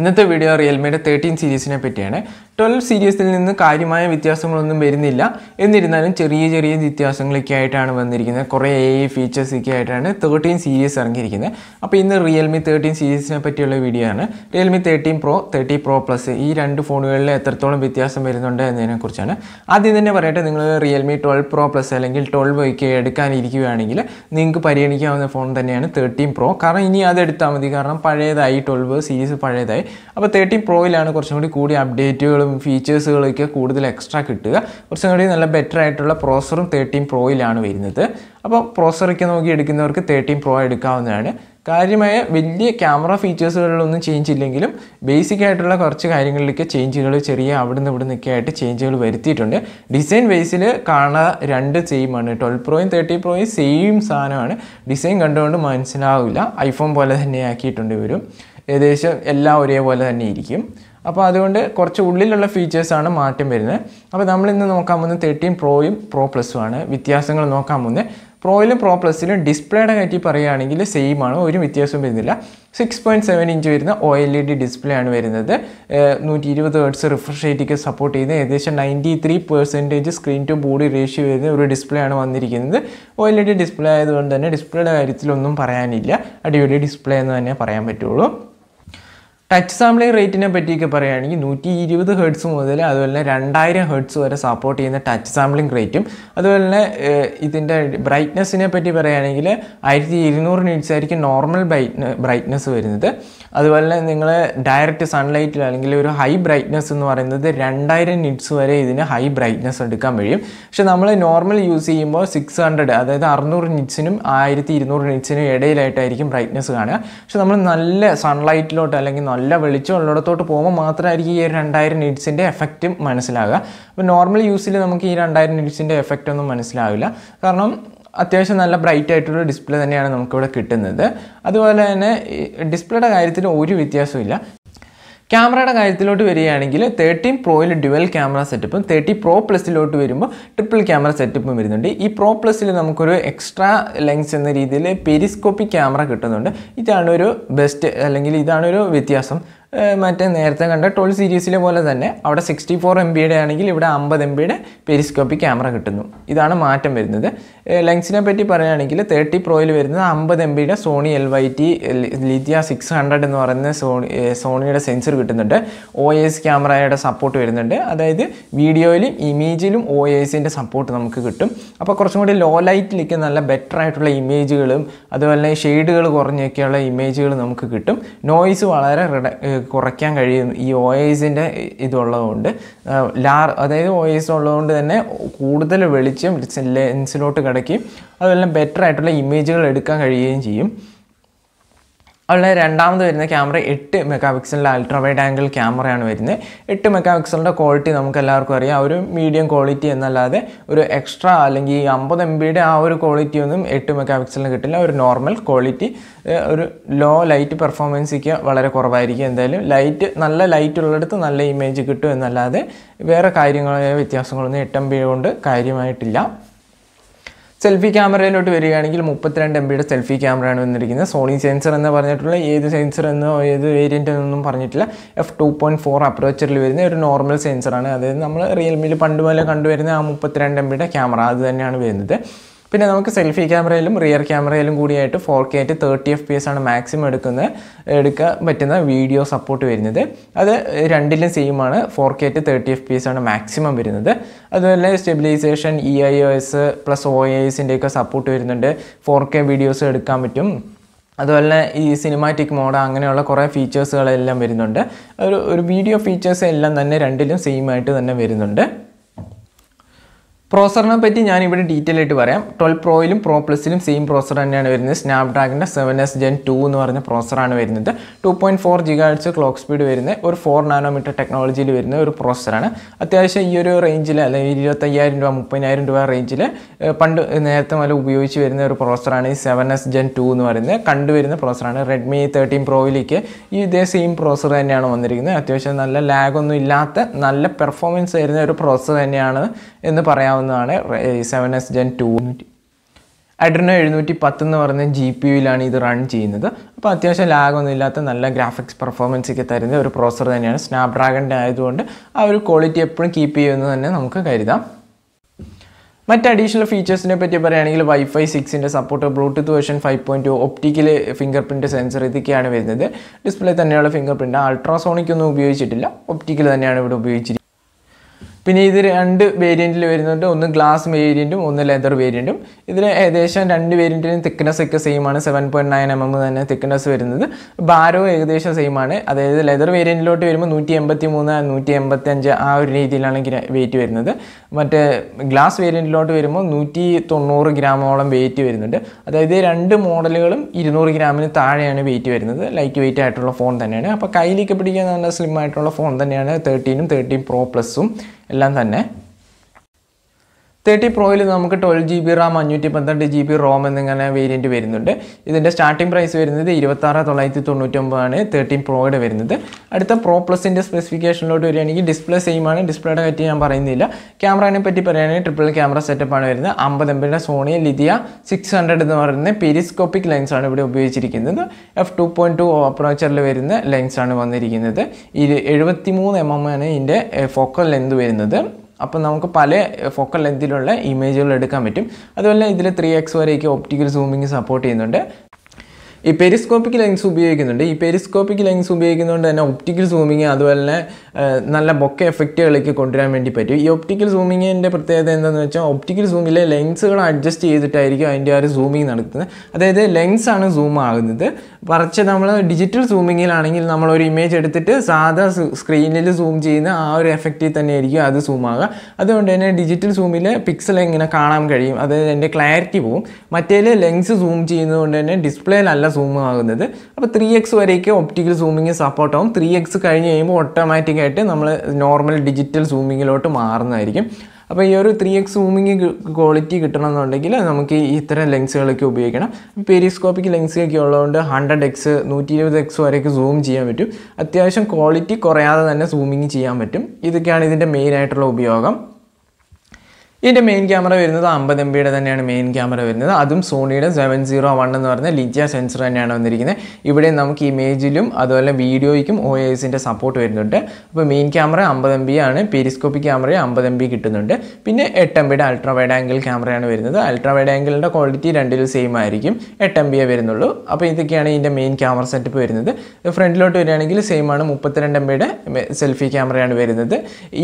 ഇന്നത്തെ video റിയൽമിയുടെ thirteen സീരീസിനെ പറ്റിയാണ് twelve സീരീസിൽ നിന്ന് കാര്യമായ വ്യത്യാസങ്ങളൊന്നും വരുന്നില്ല എന്നിരുന്നാലും ചെറിയ ചെറിയ വ്യത്യാസങ്ങളൊക്കെ ആയിട്ടാണ് വന്നിരിക്കുന്നത് കുറേ എ ഫീച്ചേഴ്സൊക്കെ ആയിട്ടാണ് തേർട്ടീൻ സീരീസ് ഇറങ്ങിയിരിക്കുന്നത് അപ്പോൾ ഇന്ന് റിയൽമി തേർട്ടീൻ സീരീസിനെ പറ്റിയുള്ള വീഡിയോ ആണ് Realme thirteen pro thirty pro plus ഈ രണ്ട് ഫോണുകളിൽ എത്രത്തോളം വ്യത്യാസം വരുന്നുണ്ട് എന്നതിനെക്കുറിച്ചാണ് ആദ്യം തന്നെ പറയട്ടെ നിങ്ങൾ റിയൽമി ട്വൽവ് പ്രോ പ്ലസ് അല്ലെങ്കിൽ ട്വൽവ് ഒക്കെ എടുക്കാനിരിക്കുകയാണെങ്കിൽ നിങ്ങൾക്ക് പരിഗണിക്കാവുന്ന ഫോൺ തന്നെയാണ് തേർട്ടീൻ പ്രോ കാരണം ഇനി അത് എടുത്താൽ മതി കാരണം പഴയതായി ട്വൽവ് സീരീസ് പഴയതായി അപ്പോൾ തേർട്ടീൻ പ്രോയിലാണ് കുറച്ചും കൂടി കൂടി അപ്ഡേറ്റുകളും ഫീച്ചേഴ്സുകളൊക്കെ കൂടുതൽ എക്സ്ട്രാ കിട്ടുക കുറച്ചും കൂടി നല്ല ബെറ്റർ ആയിട്ടുള്ള പ്രോസറും തേർട്ടീൻ പ്രോയിലാണ് വരുന്നത് അപ്പോൾ പ്രോസറൊക്കെ നോക്കി എടുക്കുന്നവർക്ക് തേർട്ടീൻ പ്രോ എടുക്കാവുന്നതാണ് കാര്യമായ വലിയ ക്യാമറ ഫീച്ചേഴ്സുകളിലൊന്നും ചേഞ്ച് ഇല്ലെങ്കിലും ബേസിക് ആയിട്ടുള്ള കുറച്ച് കാര്യങ്ങളിലൊക്കെ ചേഞ്ചുകൾ ചെറിയ അവിടുന്ന് ഇവിടെ നിന്നൊക്കെ ആയിട്ട് ചേഞ്ചുകൾ വരുത്തിയിട്ടുണ്ട് ഡിസൈൻ ബേസിൽ കാണുന്ന രണ്ട് സെയിം ആണ് ട്വൽവ് പ്രോയും തേർട്ടി പ്രോയും സെയിം സാധനമാണ് ഡിസൈൻ കണ്ടുകൊണ്ട് മനസ്സിലാവില്ല ഐഫോൺ പോലെ തന്നെ ആക്കിയിട്ടുണ്ട് ഇവരും ഏകദേശം എല്ലാം ഒരേപോലെ തന്നെ ഇരിക്കും അപ്പോൾ അതുകൊണ്ട് കുറച്ച് ഉള്ളിലുള്ള ഫീച്ചേഴ്സാണ് മാറ്റം വരുന്നത് അപ്പോൾ നമ്മൾ ഇന്ന് നോക്കാൻ പോകുന്നത് തേർട്ടീൻ പ്രോയും പ്രോ പ്ലസ്സുമാണ് ആണ് വ്യത്യാസങ്ങൾ നോക്കാൻ പോകുന്നത് പ്രോയിലും പ്രോ പ്ലസ്സിലും ഡിസ്പ്ലേയുടെ കാര്യം പറയുകയാണെങ്കിൽ സെയിം ആണ് ഒരു വ്യത്യാസവും വരുന്നില്ല സിക്സ് പോയിൻറ്റ് സെവൻ ഇഞ്ച് വരുന്ന O L E D display ആണ് വരുന്നത് നൂറ്റി ഇരുപത് വേർഡ്സ് റിഫ്രഷ് റേറ്റൊക്കെ സപ്പോർട്ട് ചെയ്യുന്ന ഏകദേശം ninety three percentage screen to body ratio വരുന്ന ഒരു ഡിസ്പ്ലേ ആണ് വന്നിരിക്കുന്നത് O L E D display ആയതുകൊണ്ട് തന്നെ ഡിസ്പ്ലേയുടെ കാര്യത്തിലൊന്നും പറയാനില്ല അടിപൊളി ഡിസ്പ്ലേ എന്ന് തന്നെ പറയാൻ പറ്റുള്ളൂ ടച്ച് സാമ്പിളിംഗ് റേറ്റിനെ പറ്റിയൊക്കെ പറയുകയാണെങ്കിൽ നൂറ്റി ഇരുപത് ഹേർട്സ് മുതൽ അതുപോലെ തന്നെ രണ്ടായിരം ഹേർട്സ് വരെ സപ്പോർട്ട് ചെയ്യുന്ന ടച്ച് സാമ്പിളിംഗ് റേറ്റും അതുപോലെ തന്നെ ഇതിൻ്റെ ബ്രൈറ്റ്നെസ്സിനെ പറ്റി പറയുകയാണെങ്കിൽ ആയിരത്തി ഇരുന്നൂറ് നിറ്റ്സ് ആയിരിക്കും നോർമൽ ബ്രൈറ്റ്നസ് വരുന്നത് അതുപോലെ തന്നെ നിങ്ങൾ ഡയറക്റ്റ് സൺലൈറ്റിൽ അല്ലെങ്കിൽ ഒരു ഹൈ ബ്രൈറ്റ്നസ് എന്ന് പറയുന്നത് രണ്ടായിരം നിറ്റ്സ് വരെ ഇതിന് ഹൈ ബ്രൈറ്റ്നസ് എടുക്കാൻ കഴിയും പക്ഷേ നമ്മൾ നോർമൽ യൂസ് ചെയ്യുമ്പോൾ സിക്സ് ഹൺഡ്രഡ് അതായത് അറുന്നൂറ് നിറ്റ്സിനും ആയിരത്തി ഇരുന്നൂറ് നിറ്റ്സിനും ഇടയിലായിട്ടായിരിക്കും ബ്രൈറ്റ്നസ് കാണുക പക്ഷെ നമ്മൾ നല്ല സൺലൈറ്റിലോട്ട് അല്ലെങ്കിൽ നല്ല ഉള്ളിടത്തോട്ട് പോകുമ്പോൾ മാത്രമായിരിക്കും ഈ ഒരു രണ്ടായിരം നിറ്റ്സിൻ്റെ എഫക്റ്റ് മനസ്സിലാകുക അപ്പോൾ നോർമൽ യൂസിൽ നമുക്ക് ഈ രണ്ടായിരം നിറ്റ്സിൻ്റെ എഫക്റ്റ് ഒന്നും മനസ്സിലാവില്ല കാരണം അത്യാവശ്യം നല്ല ബ്രൈറ്റ് ആയിട്ടുള്ള ഡിസ്പ്ലേ തന്നെയാണ് നമുക്കിവിടെ കിട്ടുന്നത് അതുപോലെ തന്നെ ഡിസ്പ്ലേയുടെ കാര്യത്തിൽ ഒരു ഇല്ല ക്യാമറയുടെ കാര്യത്തിലോട്ട് വരികയാണെങ്കിൽ തേർട്ടീൻ പ്രോയിൽ ഡ്യുവൽ ക്യാമറ സെറ്റപ്പും തേർട്ടി പ്രോ പ്ലസിലോട്ട് വരുമ്പോൾ ട്രിപ്പിൾ ക്യാമറ സെറ്റപ്പും വരുന്നുണ്ട് ഈ പ്രോ പ്ലസിൽ നമുക്കൊരു എക്സ്ട്രാ ലെങ്സ് എന്ന രീതിയിൽ പെരിസ്കോപ്പിക് ക്യാമറ കിട്ടുന്നുണ്ട് ഇതാണ് ഒരു ബെസ്റ്റ് അല്ലെങ്കിൽ ഇതാണ് ഒരു വ്യത്യാസം മറ്റേ നേരത്തെ കണ്ട ട്വൽ സീരീസിലെ പോലെ തന്നെ അവിടെ സിക്സ്റ്റി ഫോർ എം ബിയുടെ ആണെങ്കിൽ ഇവിടെ അമ്പത് എം ബിയുടെ പെരിസ്കോപ്പിക് ക്യാമറ കിട്ടുന്നു ഇതാണ് മാറ്റം വരുന്നത് ലെങ്സിനെ പറ്റി പറയുകയാണെങ്കിൽ തേർട്ടി പ്രോയിൽ വരുന്നത് അമ്പത് എം ബിയുടെ സോണി എൽ വൈ ടി ലിത്യ സിക്സ് ഹൺഡ്രഡ് എന്ന് പറയുന്ന സോണി സോണിയുടെ സെൻസർ കിട്ടുന്നുണ്ട് ഒ എസ് ക്യാമറയുടെ സപ്പോർട്ട് വരുന്നുണ്ട് അതായത് വീഡിയോയിലും ഇമേജിലും ഒ എസിൻ്റെ സപ്പോർട്ട് നമുക്ക് കിട്ടും അപ്പോൾ കുറച്ചും കൂടി ലോ ലൈറ്റിലേക്ക് നല്ല ബെറ്റർ ആയിട്ടുള്ള ഇമേജുകളും അതുപോലെ ഷെയ്ഡുകൾ കുറഞ്ഞൊക്കെയുള്ള ഇമേജുകൾ നമുക്ക് കിട്ടും നോയ്സ് വളരെ കുറയ്ക്കാൻ കഴിയും ഈ ഒ എസിൻ്റെ ഇതുള്ളതുകൊണ്ട് ലാർ അതായത് ഒ എസ് ഉള്ളതുകൊണ്ട് തന്നെ കൂടുതൽ വെളിച്ചം ലെൻസിലോട്ട് കിടക്കും കുറയ്ക്കും അതെല്ലാം ബെറ്റർ ആയിട്ടുള്ള ഇമേജുകൾ എടുക്കാൻ കഴിയുകയും ചെയ്യും അതുപോലെ രണ്ടാമത് വരുന്ന ക്യാമറ എട്ട് മെഗാ പിക്സലിൻ്റെ അൾട്രാ വൈഡ് ആംഗിൾ ക്യാമറയാണ് വരുന്നത് എട്ട് മെഗാ പിക്സലിൻ്റെ ക്വാളിറ്റി നമുക്ക് എല്ലാവർക്കും അറിയാം ഒരു മീഡിയം ക്വാളിറ്റി എന്നല്ലാതെ ഒരു എക്സ്ട്രാ അല്ലെങ്കിൽ അമ്പത് എം ബിയുടെ ആ ഒരു ക്വാളിറ്റി ഒന്നും എട്ട് മെഗാ പിക്സലിന് കിട്ടില്ല ഒരു നോർമൽ ക്വാളിറ്റി ഒരു ലോ ലൈറ്റ് പെർഫോമൻസിക്ക് വളരെ കുറവായിരിക്കും എന്തായാലും ലൈറ്റ് നല്ല ലൈറ്റ് ഉള്ളിടത്ത് നല്ല ഇമേജ് കിട്ടും എന്നല്ലാതെ വേറെ കാര്യങ്ങളോ വ്യത്യാസങ്ങളൊന്നും എട്ട് എം ബി കൊണ്ട് കാര്യമായിട്ടില്ല സെൽഫി ക്യാമറയിലോട്ട് വരികയാണെങ്കിൽ മുപ്പത്തിരണ്ട് എം ബിയുടെ സെൽഫി ക്യാമറയാണ് വന്നിരിക്കുന്നത് സോണി സെൻസർ എന്ന് പറഞ്ഞിട്ടുള്ള ഏത് സെൻസർ എന്നോ ഏത് വേരിയൻ്റ് എന്നൊന്നും പറഞ്ഞിട്ടില്ല എഫ് ടു പോയിൻറ്റ് ഫോർ അപ്രോച്ചറിൽ വരുന്ന ഒരു നോർമൽ സെൻസറാണ് അതായത് നമ്മൾ റിയൽമിയിൽ പണ്ട് മുതലേ കണ്ടുവരുന്ന ആ മുപ്പത്തിരണ്ട് എം ബിയുടെ ക്യാമറ അത് തന്നെയാണ് വരുന്നത് പിന്നെ നമുക്ക് സെൽഫി ക്യാമറയിലും റിയർ ക്യാമറയിലും കൂടിയായിട്ട് ഫോർ കെ ആയിട്ട് തേർട്ടി എഫ് പി എസ് ആണ് മാക്സിമം എടുക്കുന്ന എടുക്കാൻ പറ്റുന്ന വീഡിയോ സപ്പോർട്ട് വരുന്നത് അത് രണ്ടിലും സെയിം ആണ് ഫോർ കെ ആയിട്ട് തേർട്ടി എഫ് പി എസ് ആണ് മാക്സിമം വരുന്നത് അതുപോലെ stabilisation E I O S plus O I എസിൻ്റെ ഒക്കെ സപ്പോർട്ട് വരുന്നുണ്ട് ഫോർ കെ വീഡിയോസ് എടുക്കാൻ പറ്റും അതുപോലെ ഈ സിനിമാറ്റിക് മോഡ് അങ്ങനെയുള്ള കുറേ ഫീച്ചേഴ്സുകളെല്ലാം വരുന്നുണ്ട് ഒരു ഒരു വീഡിയോ ഫീച്ചേഴ്സ് എല്ലാം തന്നെ രണ്ടിലും സെയിം ആയിട്ട് തന്നെ വരുന്നുണ്ട് പ്രോസറിനെ പറ്റി ഞാൻ ഇവിടെ ഡീറ്റെയിൽ ആയിട്ട് പറയാം ട്വൽവ് പ്രോയിലും പ്രോ പ്ലസിലും സെയിം പ്രോസർ തന്നെയാണ് വരുന്നത് ഡ്രാഗിൻ്റെ സെവൻ എസ് ജെൻ ടു എന്ന് പറഞ്ഞ പ്രോസറാണ് വരുന്നത് two point four gigahertz clock speed വരുന്ന ഒരു ഫോർ നാനോമീറ്റർ ടെക്നോളജിയിൽ വരുന്ന ഒരു പ്രോസറാണ് അത്യാവശ്യം ഈ ഒരു റേഞ്ചിൽ അല്ലെങ്കിൽ ഇരുപത്തയ്യായിരം രൂപ മുപ്പതിനായിരം രൂപ റേഞ്ചിൽ പണ്ട് നേരത്തെ മുതൽ ഉപയോഗിച്ച് വരുന്ന ഒരു പ്രോസറാണ് ഈ സെവൻ എസ് ജെൻ ടു എന്ന് പറയുന്നത് കണ്ടുവരുന്ന പ്രോസറാണ് റെഡ്മി തേർട്ടീൻ പ്രോയിലേക്ക് ഈ ഇതേ സെയിം പ്രോസർ തന്നെയാണ് വന്നിരിക്കുന്നത് അത്യാവശ്യം നല്ല ലാഗൊന്നും ഇല്ലാത്ത നല്ല പെർഫോമൻസ് വരുന്ന ഒരു പ്രോസർ തന്നെയാണ് എന്ന് പറയാം ചെയ്യാവുന്നതാണ് seven S gen two Adreno എഴുന്നൂറ്റി പത്ത് എന്ന് പറഞ്ഞ ജി പി യുയിലാണ് ഇത് റൺ ചെയ്യുന്നത് അപ്പോൾ അത്യാവശ്യം ലാഗൊന്നും ഇല്ലാത്ത നല്ല ഗ്രാഫിക്സ് പെർഫോമൻസ് ഒക്കെ തരുന്ന ഒരു പ്രോസർ തന്നെയാണ് സ്നാപ്ഡ്രാഗണിൻ്റെ ആയതുകൊണ്ട് ആ ഒരു ക്വാളിറ്റി എപ്പോഴും കീപ്പ് ചെയ്യുമെന്ന് തന്നെ നമുക്ക് കരുതാം മറ്റ് അഡീഷണൽ ഫീച്ചേഴ്സിനെ പറ്റി പറയുകയാണെങ്കിൽ വൈഫൈ സിക്സിൻ്റെ support Bluetooth version five point two optical fingerprint sensor ഇതൊക്കെയാണ് വരുന്നത് ഡിസ്പ്ലേ തന്നെയുള്ള ഫിംഗർ പ്രിൻ്റ് അൾട്രാസോണിക് ഒന്നും ഉപയോഗിച്ചിട്ടില്ല ഒപ്റ്റിക്കൽ തന്നെയാണ് ഇവിടെ ഉപയോഗിച്ചിരിക്കുന്നത് പിന്നെ ഇത് രണ്ട് വേരിയൻറ്റിൽ വരുന്നുണ്ട് ഒന്ന് ഗ്ലാസ് വേരിയൻറ്റും ഒന്ന് ലെതർ വേരിയൻറ്റും ഇതിൽ ഏകദേശം രണ്ട് വേരിയൻറ്റിനും തിക്നെസ് ഒക്കെ സെയിം ആണ് seven point nine M M തന്നെ തിക്നെസ് വരുന്നത് ഭാരവും ഏകദേശം സെയിം ആണ് അതായത് ലെതർ വേരിയൻറ്റിലോട്ട് വരുമ്പോൾ നൂറ്റി എൺപത്തി മൂന്ന് നൂറ്റി എൺപത്തി അഞ്ച് ആ ഒരു രീതിയിലാണ് വെയിറ്റ് വരുന്നത് മറ്റേ ഗ്ലാസ് വേരിയൻറ്റിലോട്ട് വരുമ്പോൾ നൂറ്റി തൊണ്ണൂറ് ഗ്രാമോളം വെയിറ്റ് വരുന്നുണ്ട് അതായത് രണ്ട് മോഡലുകളും ഇരുന്നൂറ് ഗ്രാമിന് താഴെയാണ് വെയിറ്റ് വരുന്നത് ലൈറ്റ് വെയിറ്റ് ആയിട്ടുള്ള ഫോൺ തന്നെയാണ് അപ്പോൾ കയ്യിലേക്ക് പിടിക്കാൻ നല്ല സ്ലിം ആയിട്ടുള്ള ഫോൺ തന്നെയാണ് തേർട്ടീനും തേർട്ടീൻ പ്രോ പ്ലസും എല്ലാം തന്നെ തേർട്ടി പ്രോയിൽ നമുക്ക് ട്വൽവ് ജി ബി റാം അഞ്ഞൂറ്റി പന്ത്രണ്ട് ജി ബി റോം എന്നിങ്ങനെ വേരിയൻറ്റ് വരുന്നുണ്ട് ഇതിൻ്റെ സ്റ്റാർട്ടിംഗ് പ്രൈസ് വരുന്നത് ഇരുപത്താറ് തൊള്ളായിരത്തി തൊണ്ണൂറ്റൊമ്പതാണ് തേർട്ടീൻ പ്രോയുടെ വരുന്നത് അടുത്ത പ്രോ പ്ലസിൻ്റെ സ്പെസിഫിക്കേഷനിലോട്ട് വരികയാണെങ്കിൽ ഡിസ്പ്ലേ സെയിം ആണ് ഡിസ്പ്ലേയുടെ പറ്റി ഞാൻ പറയുന്നില്ല ക്യാമറയെ പറ്റി പറയുകയാണെങ്കിൽ ട്രിപ്പിൾ ക്യാമറ സെറ്റപ്പാണ് വരുന്നത് അമ്പത് എം ബിയുടെ സോണി ലിതിയ സിക്സ് ഹൺഡ്രഡ് എന്ന് പറയുന്ന പെരിസ്കോപ്പിക് ലെൻസ് ആണ് ഇവിടെ ഉപയോഗിച്ചിരിക്കുന്നത് എഫ് ടു പോയിൻറ്റ് ടു അപ്രോച്ചറിൽ വരുന്ന ലെൻസാണ് വന്നിരിക്കുന്നത് ഇത് എഴുപത്തി മൂന്ന് എം എം ആണ് ഇതിൻ്റെ ഫോക്കൽ ലെന്ത് വരുന്നത് അപ്പോൾ നമുക്ക് പല ഫോക്കൽ ലെങ്തിലുള്ള ഇമേജുകൾ എടുക്കാൻ പറ്റും അതുപോലെ ഇതിൽ ത്രീ എക്സ് വരെയൊക്കെ ഒപ്റ്റിക്കൽ സൂമിങ് സപ്പോർട്ട് ചെയ്യുന്നുണ്ട് ഈ പെരിസ്കോപ്പിക് ലെൻസ് ഉപയോഗിക്കുന്നുണ്ട് ഈ പെരിസ്കോപ്പിക് ലെൻസ് ഉപയോഗിക്കുന്നതുകൊണ്ട് തന്നെ ഒപ്റ്റിക്കൽ സൂമിങ് അതുപോലെ തന്നെ നല്ല ബൊക്കെ എഫക്റ്റുകളിലേക്ക് കൊണ്ടുവരാൻ വേണ്ടി പറ്റും ഈ ഒപ്റ്റിക്കൽ സൂമിങ്ങിൻ്റെ പ്രത്യേകത എന്താണെന്ന് വെച്ചാൽ ഒപ്റ്റിക്കൽ സൂമിലെ ലെൻസുകൾ അഡ്ജസ്റ്റ് ചെയ്തിട്ടായിരിക്കും അതിൻ്റെ ആ ഒരു സൂമിങ് നടത്തുന്നത് അതായത് ലെൻസാണ് സൂം ആകുന്നത് മറിച്ച് നമ്മൾ ഡിജിറ്റൽ സൂമിങ്ങിലാണെങ്കിൽ നമ്മളൊരു ഇമേജ് എടുത്തിട്ട് സാധാ സ്ക്രീനിൽ സൂം ചെയ്യുന്ന ആ ഒരു എഫക്റ്റിൽ തന്നെ ആയിരിക്കും അത് സൂം ആകുക അതുകൊണ്ട് തന്നെ ഡിജിറ്റൽ സൂമിൽ പിക്സൽ എങ്ങനെ കാണാൻ കഴിയും അതായത് എൻ്റെ ക്ലാരിറ്റി പോവും മറ്റേ ലെൻസ് സൂം ചെയ്യുന്നതുകൊണ്ട് തന്നെ നല്ല സൂം ആകുന്നത് അപ്പോൾ ത്രീ എക്സ് വരേക്ക് ഒപ്റ്റിക്കൽ സൂമിങ് സപ്പോർട്ട് ആവും ത്രീ എക്സ് കഴിഞ്ഞ് കഴിയുമ്പോൾ ഓട്ടോമാറ്റിക്കായിട്ട് നമ്മൾ നോർമൽ ഡിജിറ്റൽ സൂമിങ്ങിലോട്ട് മാറുന്നതായിരിക്കും അപ്പോൾ ഈ ഒരു ത്രീ എക്സ് സൂമിങ് ക്വാളിറ്റി കിട്ടണമെന്നുണ്ടെങ്കിൽ നമുക്ക് ഇത്തരം ലെൻസുകളൊക്കെ ഉപയോഗിക്കണം പെരിസ്കോപ്പിക് ലെൻസൊക്കെ ഉള്ളതുകൊണ്ട് ഹൺഡ്രഡ് എക്സ് നൂറ്റി ഇരുപത് എക്സ് വരെയൊക്കെ സൂം ചെയ്യാൻ പറ്റും അത്യാവശ്യം ക്വാളിറ്റി കുറയാതെ തന്നെ സൂമിങ് ചെയ്യാൻ പറ്റും ഇതൊക്കെയാണ് ഇതിൻ്റെ മെയിനായിട്ടുള്ള ഉപയോഗം ഇതിൻ്റെ മെയിൻ ക്യാമറ വരുന്നത് അമ്പത് എം ബിയുടെ തന്നെയാണ് മെയിൻ ക്യാമറ വരുന്നത് അതും സോണിയുടെ സെവൻ സീറോ വൺ എന്ന് പറഞ്ഞ ലിജിയ സെൻസർ തന്നെയാണ് വന്നിരിക്കുന്നത് ഇവിടെ നമുക്ക് ഇമേജിലും അതുപോലെ വീഡിയോയ്ക്കും ഒ എസിൻ്റെ സപ്പോർട്ട് വരുന്നുണ്ട് അപ്പോൾ മെയിൻ ക്യാമറ അമ്പത് എം ബി ആണ് പെരിസ്കോപ്പിക് ക്യാമറ അമ്പത് എം ബി കിട്ടുന്നുണ്ട് പിന്നെ എട്ട് എം ബിയുടെ അൾട്രാ വൈഡ് ആംഗിൾ ക്യാമറയാണ് വരുന്നത് അൾട്രാ വൈഡ് ആംഗിളിൻ്റെ ക്വാളിറ്റി രണ്ടിലും സെയിം ആയിരിക്കും എട്ട് എം ബിയെ വരുന്നുള്ളൂ അപ്പോൾ ഇതൊക്കെയാണ് ഇതിൻ്റെ മെയിൻ ക്യാമറ സെറ്റപ്പ് വരുന്നത് ഫ്രണ്ടിലോട്ട് വരികയാണെങ്കിൽ സെയിം ആണ് മുപ്പത്തിരണ്ട് എം ബിയുടെ സെൽഫി ക്യാമറയാണ് വരുന്നത്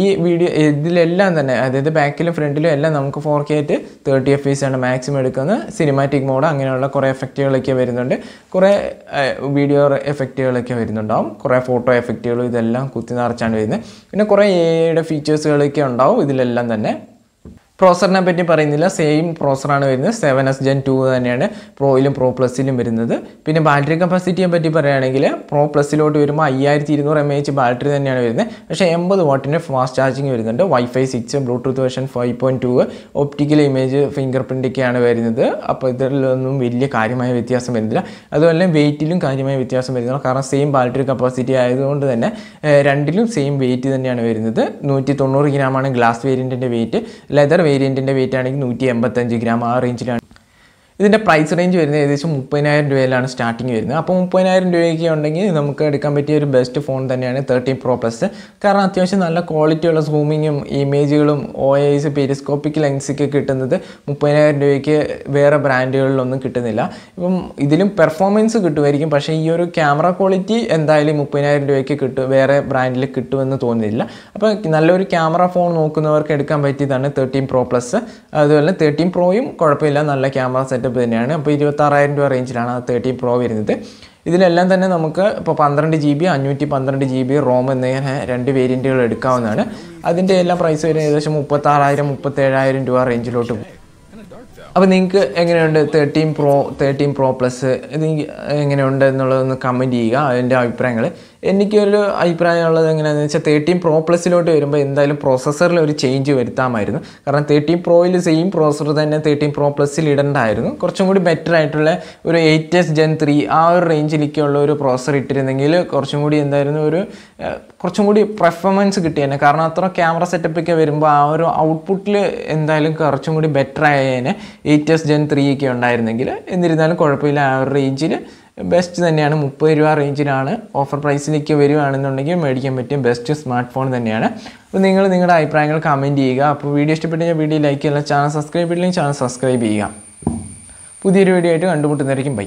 ഈ വീഡിയോ ഇതിലെല്ലാം തന്നെ അതായത് ബാക്കിലും ഫ്രണ്ടിലും ആണെങ്കിലും എല്ലാം നമുക്ക് ഫോർ കെ ആയിട്ട് തേർട്ടി എഫ് ആണ് മാക്സിമം എടുക്കുന്നത് സിനിമാറ്റിക് മോഡ് അങ്ങനെയുള്ള കുറേ എഫക്റ്റുകളൊക്കെ വരുന്നുണ്ട് കുറേ വീഡിയോ എഫക്റ്റുകളൊക്കെ വരുന്നുണ്ടാവും കുറേ ഫോട്ടോ എഫക്റ്റുകളും ഇതെല്ലാം കുത്തി നിറച്ചാണ് വരുന്നത് പിന്നെ കുറേ എ ഐയുടെ ഫീച്ചേഴ്സുകളൊക്കെ ഉണ്ടാവും ഇതിലെല്ലാം തന്നെ പ്രോസറിനെ പറ്റി പറയുന്നില്ല സെയിം പ്രോസറാണ് വരുന്നത് സെവൻ എസ് ജെൻ ടു തന്നെയാണ് പ്രോയിലും പ്രോ പ്ലസിലും വരുന്നത് പിന്നെ ബാറ്ററി കപ്പാസിറ്റിയെ പറ്റി പറയുകയാണെങ്കിൽ പ്രോ പ്ലസിലോട്ട് വരുമ്പോൾ അയ്യായിരത്തി ഇരുന്നൂറ് എം എച്ച് ബാറ്ററി തന്നെയാണ് വരുന്നത് പക്ഷേ എൺപത് വാട്ടിൻ്റെ ഫാസ്റ്റ് ചാർജിങ് വരുന്നുണ്ട് wifi six Bluetooth version five point two optical image ഫിംഗർ പ്രിൻ്റൊക്കെയാണ് വരുന്നത് അപ്പോൾ ഇതിലൊന്നും വലിയ കാര്യമായ വ്യത്യാസം വരുന്നില്ല അതുപോലെ വെയിറ്റിലും കാര്യമായ വ്യത്യാസം വരുന്നില്ല കാരണം സെയിം ബാറ്ററി കപ്പാസിറ്റി ആയതുകൊണ്ട് തന്നെ രണ്ടിലും സെയിം വെയിറ്റ് തന്നെയാണ് വരുന്നത് നൂറ്റി തൊണ്ണൂറ് ഗ്രാമാണ് ഗ്ലാസ് വേരിയൻറ്റിൻ്റെ വെയിറ്റ് ലെതർ വേരിയൻറ്റിൻ്റെ വെയിറ്റ് ആണെങ്കിൽ നൂറ്റി എൺപത്തഞ്ച് ഗ്രാം ആ റേഞ്ചിലാണ് ഇതിൻ്റെ പ്രൈസ് റേഞ്ച് വരുന്നത് ഏകദേശം മുപ്പതിനായിരം രൂപയിലാണ് സ്റ്റാർട്ടിങ് വരുന്നത് അപ്പോൾ മുപ്പതിനായിരം രൂപയൊക്കെ ഉണ്ടെങ്കിൽ നമുക്ക് എടുക്കാൻ പറ്റിയ ഒരു ബെസ്റ്റ് ഫോൺ തന്നെയാണ് തേർട്ടീൻ പ്രോ പ്ലസ് കാരണം അത്യാവശ്യം നല്ല ക്വാളിറ്റിയുള്ള സൂമിങ്ങും ഇമേജുകളും ഒ എസ് പെരിസ്കോപ്പിക് ലെൻസൊക്കെ കിട്ടുന്നത് മുപ്പതിനായിരം രൂപയ്ക്ക് വേറെ ബ്രാൻഡുകളിലൊന്നും കിട്ടുന്നില്ല ഇപ്പം ഇതിലും പെർഫോമൻസ് കിട്ടുമായിരിക്കും പക്ഷേ ഈ ഒരു ക്യാമറ ക്വാളിറ്റി എന്തായാലും മുപ്പതിനായിരം രൂപയ്ക്ക് കിട്ടും വേറെ ബ്രാൻഡിൽ കിട്ടുമെന്ന് തോന്നുന്നില്ല അപ്പോൾ നല്ലൊരു ക്യാമറ ഫോൺ നോക്കുന്നവർക്ക് എടുക്കാൻ പറ്റിയതാണ് തേർട്ടീൻ പ്രോ പ്ലസ് അതുപോലെ തേർട്ടീൻ പ്രോയും കുഴപ്പമില്ല നല്ല ക്യാമറ സെറ്റ് സെറ്റപ്പ് തന്നെയാണ് അപ്പോൾ ഇരുപത്താറായിരം രൂപ റേഞ്ചിലാണ് ആ തേർട്ടി പ്രോ വരുന്നത് ഇതിലെല്ലാം തന്നെ നമുക്ക് ഇപ്പോൾ പന്ത്രണ്ട് ജി ബി അഞ്ഞൂറ്റി പന്ത്രണ്ട് ജി ബി റോം എന്നിങ്ങനെ രണ്ട് വേരിയൻറ്റുകൾ എടുക്കാവുന്നതാണ് അതിൻ്റെ എല്ലാം പ്രൈസ് വരുന്നത് ഏകദേശം മുപ്പത്താറായിരം മുപ്പത്തേഴായിരം രൂപ റേഞ്ചിലോട്ട് പോകും അപ്പോൾ നിങ്ങൾക്ക് എങ്ങനെയുണ്ട് thirteen pro thirteen pro plus ഇത് എങ്ങനെയുണ്ട് എന്നുള്ളതൊന്ന് കമൻറ്റ് ചെയ്യുക അതിൻ്റെ അഭിപ്രായങ്ങൾ എനിക്കൊരു അഭിപ്രായമുള്ളത് എങ്ങനെയാണെന്ന് വെച്ചാൽ തേർട്ടീൻ പ്രോ പ്ലസിലോട്ട് വരുമ്പോൾ എന്തായാലും പ്രോസസ്സറിൽ ഒരു ചേഞ്ച് വരുത്താമായിരുന്നു കാരണം തേർട്ടീൻ പ്രോയിൽ സെയിം പ്രോസസ്സർ തന്നെ തേർട്ടീൻ പ്രോ പ്ലസിൽ ഇടേണ്ടായിരുന്നു കുറച്ചും കൂടി ബെറ്റർ ആയിട്ടുള്ള ഒരു എയ്റ്റ് എസ് ജെൻ ത്രീ ആ ഒരു റേഞ്ചിലേക്കുള്ള ഒരു പ്രോസർ ഇട്ടിരുന്നെങ്കിൽ കുറച്ചും കൂടി എന്തായിരുന്നു ഒരു കുറച്ചും കൂടി പെർഫോമൻസ് കിട്ടിയേനെ കാരണം അത്ര ക്യാമറ സെറ്റപ്പൊക്കെ വരുമ്പോൾ ആ ഒരു ഔട്ട്പുട്ടിൽ എന്തായാലും കുറച്ചും കൂടി ബെറ്റർ ആയേനെ എയ്റ്റ് എസ് ജെൻ ത്രീ ഒക്കെ ഉണ്ടായിരുന്നെങ്കിൽ എന്നിരുന്നാലും കുഴപ്പമില്ല ആ ഒരു റേഞ്ചിൽ ബെസ്റ്റ് തന്നെയാണ് മുപ്പത് രൂപ റേഞ്ചിലാണ് ഓഫർ പ്രൈസിലേക്ക് വരികയാണെന്നുണ്ടെങ്കിൽ മേടിക്കാൻ പറ്റിയ ബെസ്റ്റ് സ്മാർട്ട് ഫോൺ തന്നെയാണ് അപ്പോൾ നിങ്ങൾ നിങ്ങളുടെ അഭിപ്രായങ്ങൾ കമൻറ്റ് ചെയ്യുക അപ്പോൾ വീഡിയോ ഇഷ്ടപ്പെട്ടു വീഡിയോ ലൈക്ക് ചെയ്യുക ചാനൽ സബ്സ്ക്രൈബ് ചെയ്തില്ലെങ്കിൽ ചാനൽ സബ്സ്ക്രൈബ് ചെയ്യുക പുതിയൊരു വീഡിയോ ആയിട്ട് കണ്ടുമുട്ടുന്നതായിരിക്കും ബൈ